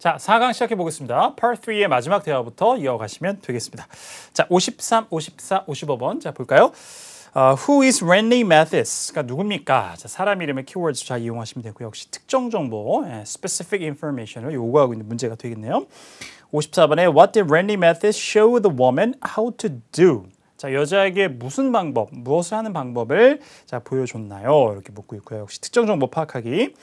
자, 4강 시작해 보겠습니다. par3의 마지막 대화부터 이어가시면 되겠습니다. 자, 53, 54, 55번. 자, 볼까요? 어, who is Randy Mathis가 누굽니까? 자, 사람 이름의 키워드 잘 이용하시면 되고 역시 특정 정보, 예, specific information을 요구하고 있는 문제가 되겠네요. 54번에 What did Randy Mathis show the woman how to do? 자, 여자에게 무슨 방법, 무엇을 하는 방법을 자, 보여줬나요? 이렇게 묻고 있고요. 역시 특정 정보 파악하기.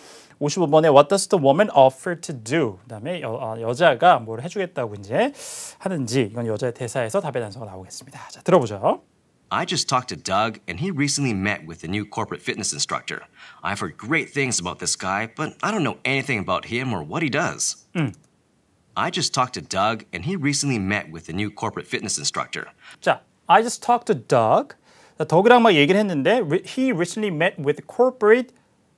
55번에 what does the woman offer to do? 그다음에 여, 어, 여자가 뭘 해주겠다고 이제 하는지 이건 여자의 대사에서 답의 단서가 나오겠습니다. 자 들어보죠. I just talked to Doug and he recently met with the new corporate fitness instructor. I've heard great things about this guy, but I don't know anything about him or what he does. 음. I just talked to Doug and he recently met with the new corporate fitness instructor. 자, I just talked to Doug. 덕이랑 막 얘기를 했는데 he recently met with corporate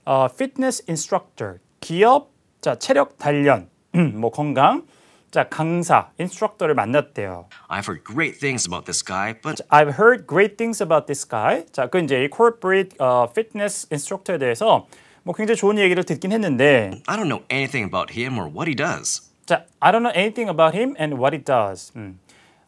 uh, fitness instructor. 기업 자 체력 단련 뭐 건강 자 강사 인스트럭터를 만났대요. I've heard great things about this guy, but I've heard great things about this guy. 자그 이제 corporate uh, fitness instructor에 대해서 뭐 굉장히 좋은 얘기를 듣긴 했는데 I don't know anything about him or what he does. 자 I don't know anything about him and what he does. 음.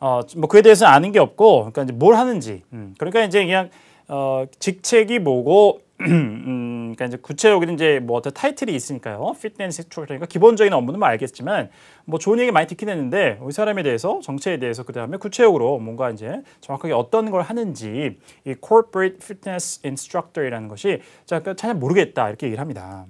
어, 뭐 그에 대해서는 아는 게 없고 그러니까 이제 뭘 하는지 음, 그러니까 이제 그냥 어, 직책이 뭐고 음, 그러니까 이제 구체적으로 이제 뭐 어떤 타이틀이 있으니까요. 피트니스 트레이너니까 그러니까 기본적인 업무는 뭐 알겠지만 뭐 좋은 얘기 많이 듣긴 했는데 우리 사람에 대해서 정체에 대해서 그다음에 구체적으로 뭔가 이제 정확하게 어떤 걸 하는지 이 corporate fitness instructor이라는 것이 자, 그러니까 잘 모르겠다 이렇게 얘기를 합니다.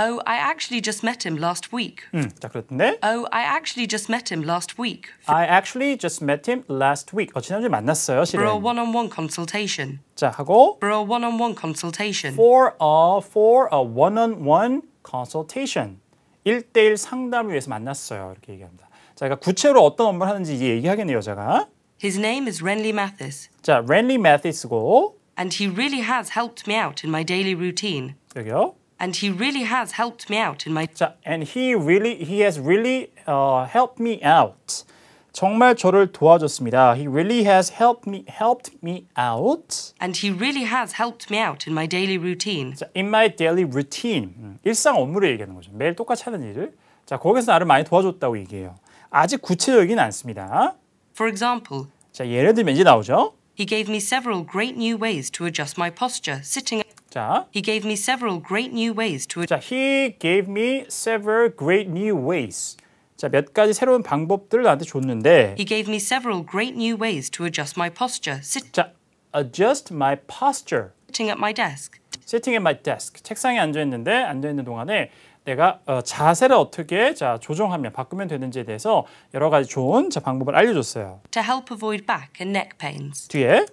Oh, I actually just met him last week. 음, 자 그렇던데. Oh, I actually just met him last week I actually just met him last week. 어, 지난주에 만났어요, for a 실은. one-on-one consultation. 자, 하고 For a one-on-one consultation. for a for a one-on-one consultation. 일대일 상담을 위해서 만났어요. 이렇게 얘기합니다. 자, 그러니까 구체로 어떤 업무를 하는지 얘기하겠네요, 여자가. His name is Renly Mathis, 자, Renly Mathis고. and he really has helped me out in my daily routine. 여기요 and he really has helped me out in my. 자, and he really, he has really uh, helped me out. 정말 저를 도와줬습니다. He really has helped me, helped me out. And he really has helped me out in my daily routine. 자, in my daily routine. 일상 업무를 얘기하는 거죠. 매일 똑같이 하는 일을. 자, 거기서 나를 많이 도와줬다고 얘기해요. 아직 구체적이진 않습니다. For example. 자, 예를 들면 이제 나오죠. He gave me several great new ways to adjust my posture, sitting. 자, He gave me several great new ways to 자, he gave me several great new ways. 자, 몇 가지 새로운 방법들을 나한테 줬는데 He gave me several great new ways to adjust my posture sitting 자, adjust my posture. at my desk. sitting at my desk. 책상에 앉아 있는데 앉아 있는 동안에 내가 어, 자세를 어떻게 자, 조정하면 바꾸면 되는지에 대해서 여러 가지 좋은 자, 방법을 알려 줬어요. To help avoid back and neck pains. 뒤에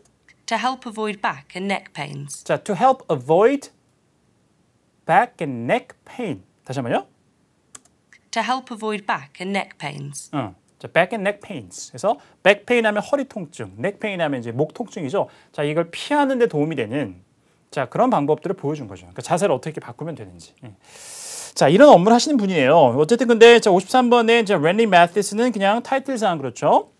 to help avoid back and neck pains. 자, to help avoid back and neck pain. 다시 한번요. To help avoid back and neck pains. 응. 자, back and neck pains. 그래서 back pain 하면 허리 통증, neck pain 하면 이제 목 통증이죠. 자, 이걸 피하는 데 도움이 되는 자, 그런 방법들을 보여준 거죠. 그러니까 자세를 어떻게 바꾸면 되는지. 예. 자, 이런 업무를 하시는 분이에요. 어쨌든 근데 자, 53번에 이제 랜리 마티스는 그냥 타이틀상 그렇죠.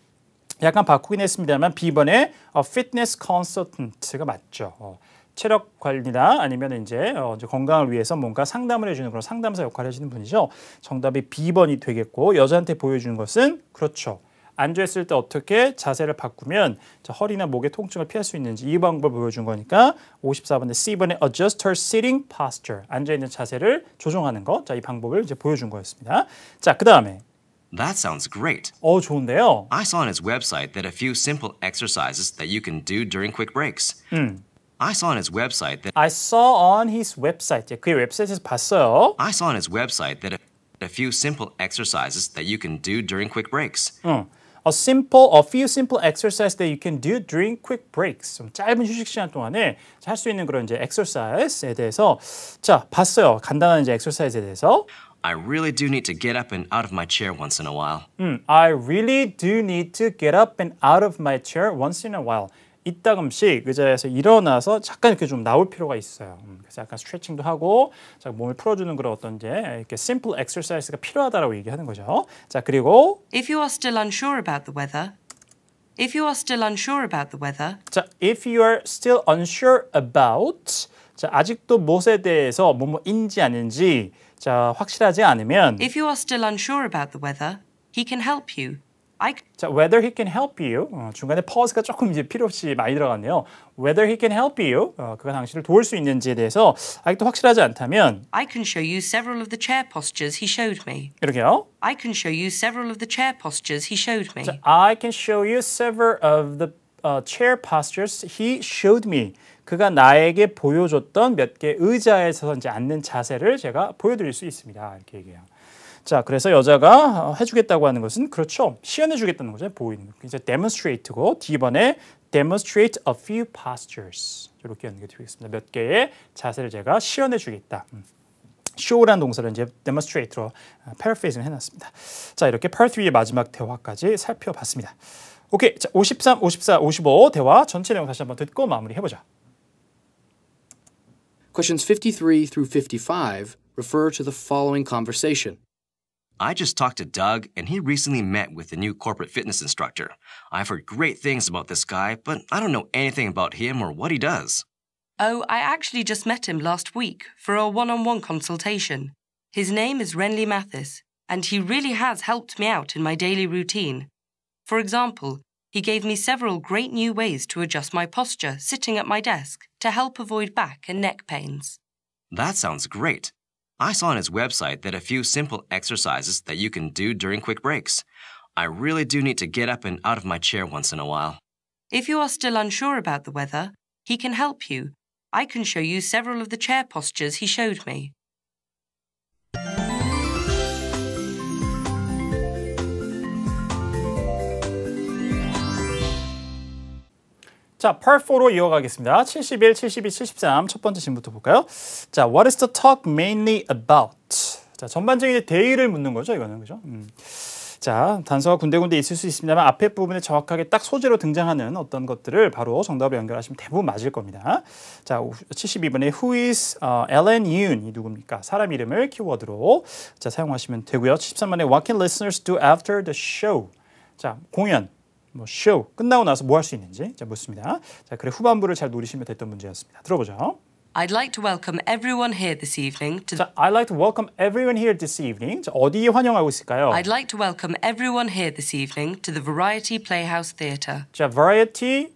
약간 바꾸긴 했습니다만 B번에 어, fitness consultant가 맞죠. 어, 체력 관리나 아니면 이제, 어, 이제 건강을 위해서 뭔가 상담을 해주는 그런 상담사 역할을 하시는 분이죠. 정답이 B번이 되겠고 여자한테 보여주는 것은 그렇죠. 앉아있을 때 어떻게 자세를 바꾸면 허리나 목의 통증을 피할 수 있는지 이 방법을 보여준 거니까 54번에 C번에 adjust her sitting posture 앉아있는 자세를 조정하는 거. 이 방법을 이제 보여준 거였습니다. 자, 그 다음에 That sounds great. Oh, 좋은데요. I saw on his website that a few simple exercises that you can do during quick breaks. 음. Hmm. I saw on his website that I saw on his website. 그 웹사이트에서 봤어요. I saw on his website that a, a few simple exercises that you can do during quick breaks. 응. A simple, a few simple exercises that you can do during quick breaks. 좀 짧은 휴식 시간 동안에 할 수 있는 그런 이제 exercise에 대해서 자 봤어요. 간단한 이제 exercise에 대해서. I really do need to get up and out of my chair once in a while. 음, I really do need to get up and out of my chair once in a while. 이따금씩 의자에서 일어나서 잠깐 이렇게 좀 나올 필요가 있어요. 그래서 약간 스트레칭도 하고 자, 몸을 풀어주는 그런 어떤 이제 이렇게 simple exercise가 필요하다라고 얘기하는 거죠. 자 그리고 If you are still unsure about the weather, if you are still unsure about the weather. 자 if you are still unsure about 자 아직도 무엇에 대해서 뭐뭐인지 아닌지 자, 확실하지 않으면 If you are still unsure about the weather, he can help you. I... 자, whether he can help you 어, 중간에 pause가 조금 이제 필요 없이 많이 들어갔네요. Whether he can help you 어, 그가 당신을 도울 수 있는지에 대해서 아직도 확실하지 않다면 I can show you several of the chair postures he showed me. 이렇게요. I can show you several of the chair postures he showed me. 자, I can show you several of the uh, chair postures he showed me. 그가 나에게 보여줬던 몇 개 의자에서 이제 앉는 자세를 제가 보여드릴 수 있습니다. 이렇게 얘기해요. 자, 그래서 여자가 어, 해주겠다고 하는 것은 그렇죠. 시연해주겠다는 거죠. 보이는 거. 이제 demonstrate고 D번에 demonstrate a few postures 이렇게 연결되겠습니다. 몇 개의 자세를 제가 시연해주겠다. 음. show라는 동사를 이제 demonstrate로 어, paraphrase 를 해놨습니다. 자, 이렇게 part 3의 마지막 대화까지 살펴봤습니다. 오케이. 자, 53, 54, 55 대화 전체 내용 다시 한번 듣고 마무리해보자. Questions 53 through 55 refer to the following conversation. I just talked to Doug, and he recently met with a new corporate fitness instructor. I've heard great things about this guy, but I don't know anything about him or what he does. Oh, I actually just met him last week for a one on one consultation. His name is Renly Mathis, and he really has helped me out in my daily routine. For example, he gave me several great new ways to adjust my posture sitting at my desk to help avoid back and neck pains. That sounds great. I saw on his website that a few simple exercises that you can do during quick breaks. I really do need to get up and out of my chair once in a while. If you are still unsure about the weather, he can help you. I can show you several of the chair postures he showed me. 자, par4로 이어가겠습니다. 71, 72, 73. 첫 번째 질문부터 볼까요? 자, what is the talk mainly about? 자, 전반적인 대의를 묻는 거죠, 이거는. 그죠? 음. 자, 단서가 군데군데 있을 수 있습니다만 앞에 부분에 정확하게 딱 소재로 등장하는 어떤 것들을 바로 정답으로 연결하시면 대부분 맞을 겁니다. 자, 72번에 Who is u 어, Ellen Yoon? 이 누굽니까? 사람 이름을 키워드로 자, 사용하시면 되고요. 73번에 What can listeners do after the show? 자, 공연. 뭐 show 끝나고 나서 뭐 할 수 있는지 자 묻습니다. 자 그래 후반부를 잘 노리시면 됐던 문제였습니다. 들어보죠. I'd like to welcome everyone here this evening. To 자, I'd like to welcome everyone here this evening. 자, 어디에 환영하고 있을까요? I'd like to welcome everyone here this evening to the Variety Playhouse Theatre. 자, Variety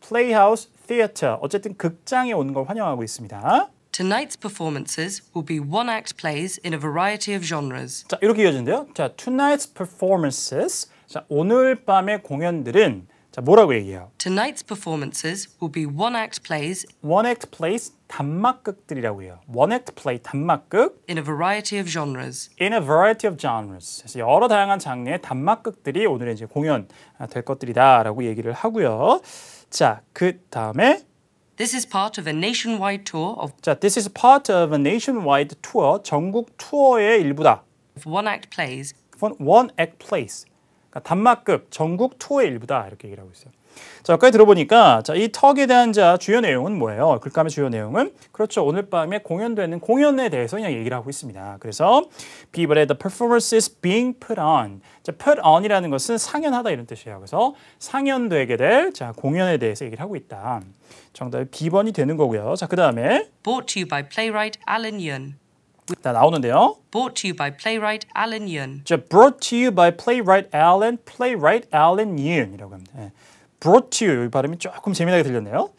Playhouse Theatre. 어쨌든 극장에 오는 걸 환영하고 있습니다. Tonight's performances will be one-act plays in a variety of genres. 자, 이렇게 이어진대요. 자, tonight's performances 자, 오늘 밤의 공연들은 자, 뭐라고 얘기해요? Tonight's performances will be one-act plays. One-act plays 단막극들이라고 해요. One-act play 단막극. In a variety of genres. In a variety of genres. 그래서 여러 다양한 장르의 단막극들이 오늘의 이제 공연 될 것들이다라고 얘기를 하고요. 자, 그 다음에 This is part of a nationwide tour of 자, this is part of a nationwide tour. 전국 투어의 일부다. One-act plays. One-act plays. 그러니까 단막급 전국 투어의 일부다 이렇게 얘기를 하고 있어요. 자, 여기까지 들어보니까 자, 이 턱에 대한 자 주요 내용은 뭐예요? 글감의 주요 내용은 그렇죠. 오늘 밤에 공연되는 공연에 대해서 그냥 얘기를 하고 있습니다. 그래서 비버 o p l e 의 the performances being put on. 자, put on이라는 것은 상연하다 이런 뜻이에요. 그래서 상연되게 될 자, 공연에 대해서 얘기를 하고 있다. 정답이 비번이 되는 거고요. 자, 그다음에 brought to you by playwright Alan Yun. 자, 나오는데요. Brought to you by playwright Alan Yun. 자, brought to you by playwright Alan playwright Alan Yun이라고 합니다. 예. brought to you 이 발음이 조금 재미나게 들렸네요.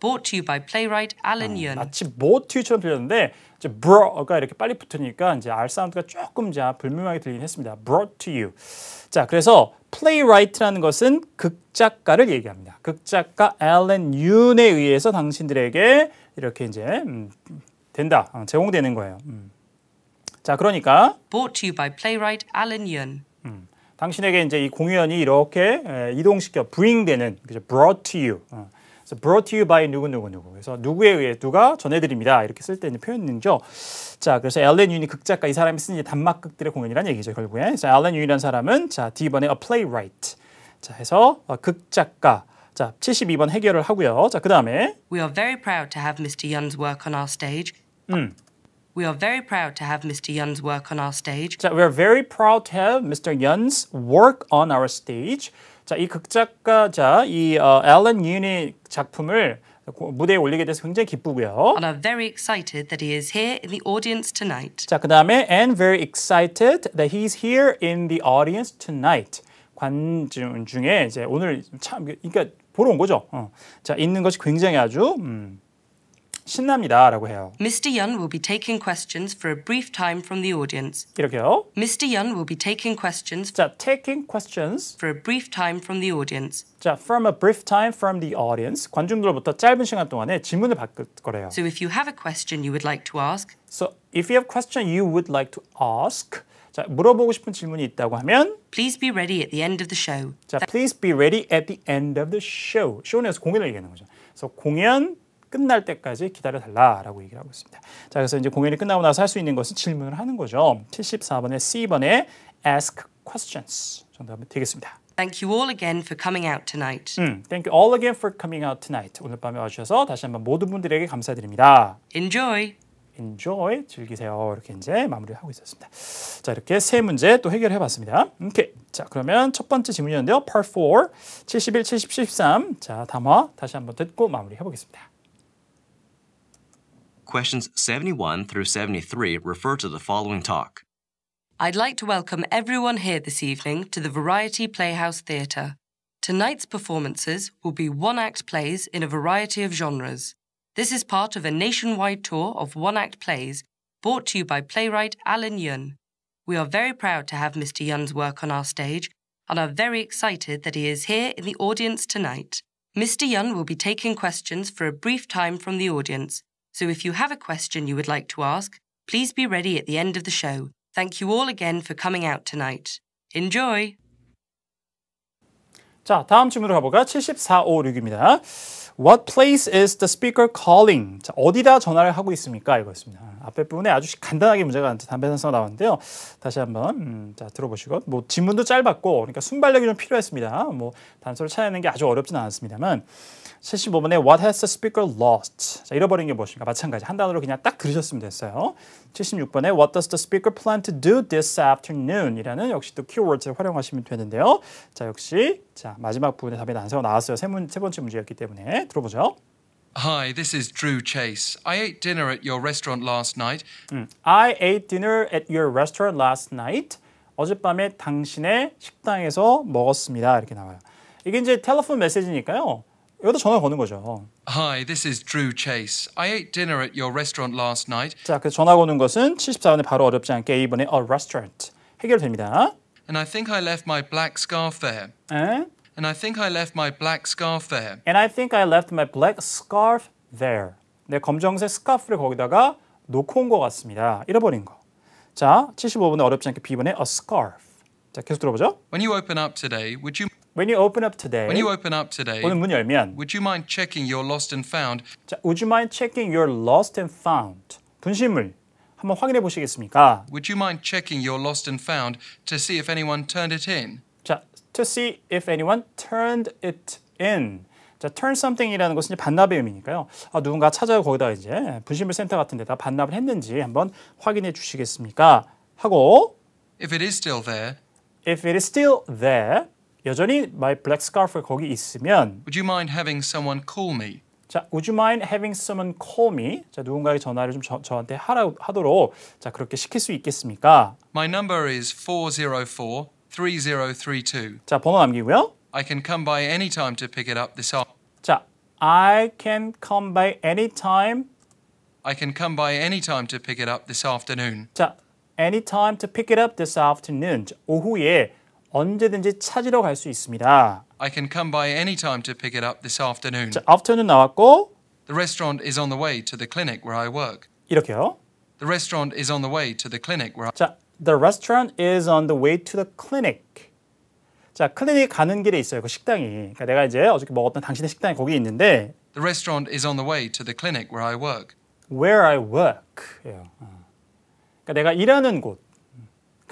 brought to you by playwright Alan Yun. 마치 brought to처럼 들렸는데 이제 brought가 이렇게 빨리 붙으니까 이제 R 사운드가 조금 자 불명하게 들리긴 했습니다. brought to you. 자, 그래서 playwright라는 것은 극작가를 얘기합니다. 극작가 Alan Yun에 의해서 당신들에게 이렇게 이제 음, 된다. 제공되는 거예요. 음. 자, 그러니까 brought to you by playwright Alan Yun. 음, 당신에게 이제 이 공연이 이렇게 에, 이동시켜 bring되는 그죠? brought to you. 어. 그래 brought to you by 누구 누구 누구. 그래서 누구에 의해 누가 전해드립니다. 이렇게 쓸때 있는 표현인죠. 자, 그래서 앨런 윤이 극작가 이 사람이 쓴 단막극들의 공연이란 얘기죠 결국에. 그 앨런 윤이라는 사람은 자 D 번에 a playwright. 자, 해서 어, 극작가. 자, 72번 해결을 하고요. 자, 그 다음에 We are very proud to have Mr. Yun's work on our stage. 음. We are very proud to have Mr. Yun's work on our stage. 자, we are very proud to have Mr. Yun's work on our stage. 자, 이 극작가자 이 앨런 윤의 작품을 무대에 올리게 돼서 굉장히 기쁘고요. And I'm very excited that he is here in the audience tonight. 자, 그다음에 and very excited that he's here in the audience tonight. 관중 중에 이제 오늘 참 그러니까 보러 온 거죠. 어. 자, 있는 것이 굉장히 아주 음 신납니다라고 해요. Mr. Yun will be taking questions for a brief time from the audience. 이렇게요. Mr. Yun will be taking questions. 자, taking questions for a brief time from the audience. 자, from a brief time from the audience. 관중들로부터 짧은 시간 동안에 질문을 받을 거래요. So if you have a question you would like to ask. So if you have a question you would like to ask. 자, 물어보고 싶은 질문이 있다고 하면 Please be ready at the end of the show. 자, please be ready at the end of the show. 쇼 공연을 얘기하는 거죠. So 공연 끝날 때까지 기다려달라라고 얘기를 하고 있습니다. 자, 그래서 이제 공연이 끝나고 나서 할 수 있는 것은 질문을 하는 거죠. 74번에 C번에 ask questions 정답이 되겠습니다. Thank you all again for coming out tonight. 음, thank you all again for coming out tonight. 오늘 밤에 와주셔서 다시 한번 모든 분들에게 감사드립니다. Enjoy. enjoy 즐기세요 이렇게 이제 마무리 하고 있었습니다. 자 이렇게 세 문제 또 해결해 봤습니다. 오케이 자 그러면 첫 번째 질문이었는데요. Part 4 71, 70, 73자 담화 다시 한번 듣고 마무리해 보겠습니다. Questions 71 through 73 refer to the following talk. I'd like to welcome everyone here this evening to the Variety Playhouse Theatre. Tonight's performances will be one act plays in a variety of genres. This is part of a nationwide tour of one act plays brought to you by playwright Alan Yun. We are very proud to have Mr. Yun's work on our stage and are very excited that he is here in the audience tonight. Mr. Yun will be taking questions for a brief time from the audience, so if you have a question you would like to ask, please be ready at the end of the show. Thank you all again for coming out tonight. Enjoy! 자, 다음 질문으로 가볼까요? 7456입니다. What place is the speaker calling? 자, 어디다 전화를 하고 있습니까? 이거였습니다. 앞에 부분에 아주 간단하게 문제가 담배산성 나왔는데요. 다시 한번 음, 자 들어보시고 뭐 지문도 짧았고 그러니까 순발력이 좀 필요했습니다. 뭐 단서를 찾아내는 게 아주 어렵진 않았습니다만 75번에 What has the speaker lost? 자, 잃어버린 게 무엇인가? 마찬가지 한 단어로 그냥 딱 그리셨으면 됐어요. 76번에 What does the speaker plan to do this afternoon? 이라는 역시 또 키워드를 활용하시면 되는데요. 자, 역시 자 마지막 부분에 답이 난세가 나왔어요. 세, 문, 세 번째 문제였기 때문에 들어보죠. Hi, this is Drew Chase. I ate dinner at your restaurant last night. 음, I ate dinner at your restaurant last night. 어젯밤에 당신의 식당에서 먹었습니다. 이렇게 나와요. 이게 이제 텔레폰 메시지니까요. 여기다 전화 거는 거죠. Hi, this is Drew Chase. I ate dinner at your restaurant last night. 자, 그 전화 거는 것은 74번에 바로 어렵지 않게 이번에 a restaurant 해결됩니다. And I think I left my black scarf there. 에? And I think I left my black scarf there. And I think I left my black scarf there. 내 검정색 스카프를 거기다가 놓고 온 것 같습니다. 잃어버린 거. 자, 75번에 어렵지 않게 B번에 a scarf. 자, 계속 들어보죠. When you open up today, would you When you open up today. When you open up today. 오늘 문 열면. Would you mind checking your lost and found? 자, would you mind checking your lost and found? 분실물 한번 확인해 보시겠습니까? Would you mind checking your lost and found to see if anyone turned it in? 자, to see if anyone turned it in. 자, turn something이라는 것은 이제 반납의 의미니까요. 아, 누군가 찾아요 거기다 이제 분실물 센터 같은 데다 반납을 했는지 한번 확인해 주시겠습니까? 하고 if it is still there if it is still there 여전히 my black scarf가 거기 있으면 Would you mind having someone call me? 자, would you mind having someone call me? 자, 누군가에게 전화를 좀 저, 저한테 하라 하도록 자, 그렇게 시킬 수 있겠습니까? My number is 404 3032. 자, 번호 남기고요. I can come by any time to pick it up this afternoon. 자, I can come by any time. I can come by any time to pick it up this afternoon. 자, any time to pick it up this afternoon. 오후에 언제든지 찾으러 갈 수 있습니다. I can come by any time to pick it up this afternoon. 자, afternoon 나왔고 The restaurant is on the way to the clinic where I work. 이렇게요. The restaurant is on the way to the clinic where I... 자, the restaurant is on the way to the clinic. 자, 클리닉 가는 길에 있어요. 그 식당이. 그러니까 내가 이제 어저께 먹었던 당신의 식당이 거기 있는데 The restaurant is on the way to the clinic where I work. where I work. 예요. 어. 그러니까 내가 일하는 곳.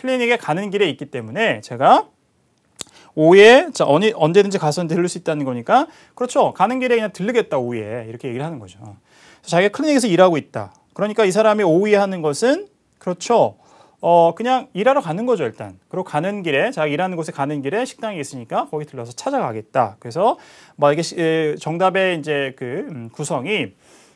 클리닉에 가는 길에 있기 때문에 제가 오후에 자, 어 언제든지 가서 들를 수 있다는 거니까 그렇죠. 가는 길에 그냥 들르겠다 오후에 이렇게 얘기를 하는 거죠. 자기가 클리닉에서 일하고 있다. 그러니까 이 사람이 오후에 하는 것은 그렇죠. 어 그냥 일하러 가는 거죠 일단. 그리고 가는 길에 자기 일하는 곳에 가는 길에 식당이 있으니까 거기 들러서 찾아가겠다. 그래서 막 이게 정답의 이제 그 음, 구성이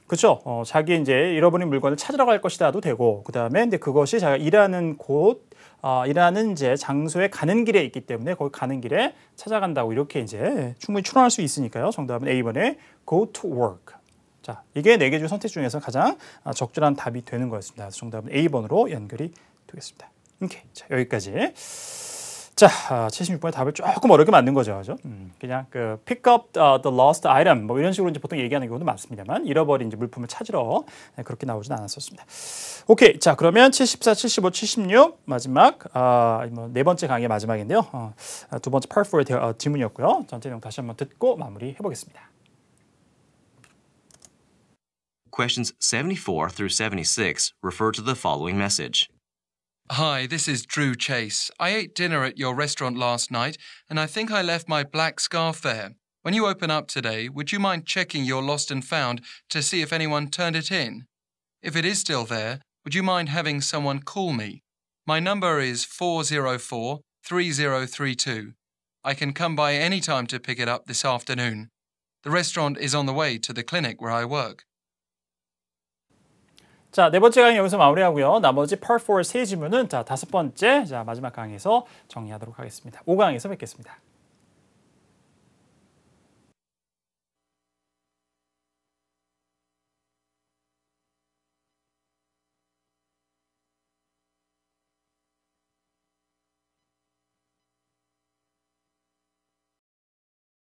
그렇죠. 어, 자기 이제 잃어버린 물건을 찾으러 갈 것이다도 되고 그다음에 이제 그것이 자기가 일하는 곳 어, 일하는 이제 장소에 가는 길에 있기 때문에 거기 가는 길에 찾아간다고 이렇게 이제 충분히 추론할 수 있으니까요. 정답은 a 번에 go to work. 자, 이게 네 개 중 선택 중에서 가장 어, 적절한 답이 되는 거였습니다. 정답은 A번으로 연결이 되겠습니다. 오케이. 자, 여기까지. 자, 76번의 아, 답을 조금 어렵게 만든 거죠. 그죠? 음, 그냥 그 pick up 어, the lost item 뭐 이런 식으로 이제 보통 얘기하는 경우도 많습니다만 잃어버린 이제 물품을 찾으러 네, 그렇게 나오진 않았었습니다. 오케이. 자, 그러면 74, 75, 76 마지막 아, 뭐네 번째 강의 마지막인데요. 어, 아, 두 번째 p a 4의 어, 지문이었고요. 전체 내용 다시 한번 듣고 마무리 해 보겠습니다. Questions 74 through 76 refer to the following message. Hi, this is Drew Chase. I ate dinner at your restaurant last night, and I think I left my black scarf there. When you open up today, would you mind checking your lost and found to see if anyone turned it in? If it is still there, would you mind having someone call me? My number is 404 3032. I can come by any time to pick it up this afternoon. The restaurant is on the way to the clinic where I work. 자, 네 번째 강의 여기서 마무리하고요. 나머지 펄4세 지문은 자, 다섯 번째, 자, 마지막 강의에서 정리하도록 하겠습니다. 5강에서 뵙겠습니다.